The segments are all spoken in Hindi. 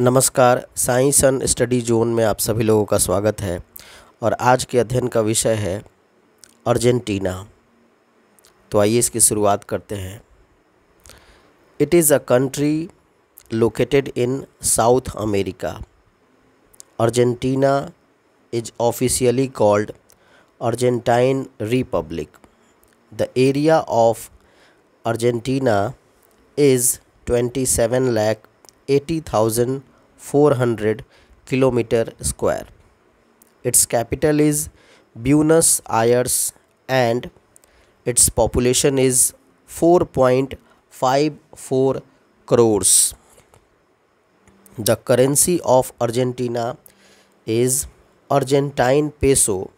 नमस्कार साइंस एंड स्टडी जोन में आप सभी लोगों का स्वागत है और आज के अध्ययन का विषय है अर्जेंटीना तो आइए इसकी शुरुआत करते हैं it is a country located in South America Argentina is officially called Argentine Republic the area of Argentina is twenty seven lakh 80,400 kilometer square. Its capital is Buenos Aires and its population is 4.54 crores. The currency of Argentina is Argentine peso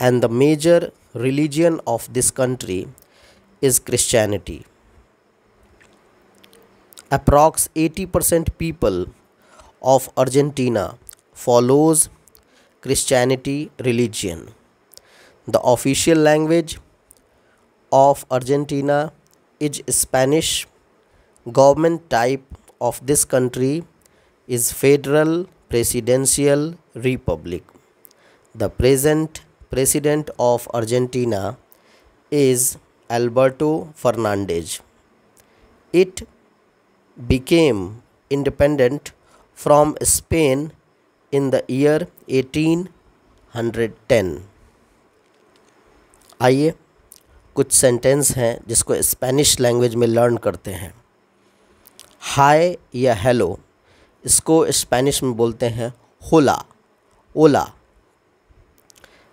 and the major religion of this country is Christianity approx 80% people of Argentina follows Christianity religion. The official language of Argentina is Spanish. Government type of this country is federal presidential republic. The present president of Argentina is Alberto Fernandez. It became independent from Spain in the year 1810 आइए कुछ सेंटेंस हैं जिसको स्पेनिश लैंग्वेज में लर्न करते हैं हाय या हेलो इसको स्पेनिश में बोलते हैं होला ओला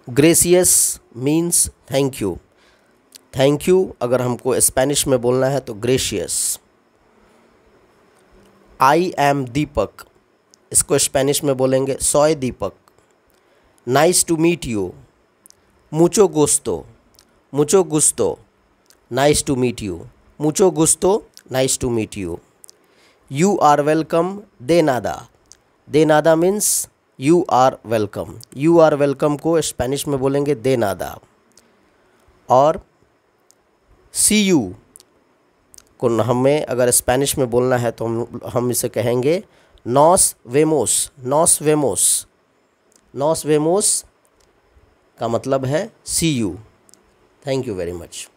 ग्रेसियस means thank you thank you अगर हमको स्पेनिश में बोलना है तो ग्रेसियस आई एम दीपक इसको स्पेनिश में बोलेंगे सॉय Deepak nice to meet you मुचो गुस्तो मुचो गुस्तो नाइस टू मीट यू मुचो गुस्तो nice to meet you you are welcome दे नादा दे नादा means you are welcome you are welcome को स्पेनिश में बोलेंगे दे नादा और सी यू को हमें अगर स्पेनिश में बोलना है तो हम हम इसे कहेंगे नॉस वेमोस नॉस वेमोस नॉस वेमोस का मतलब है see you thank you very much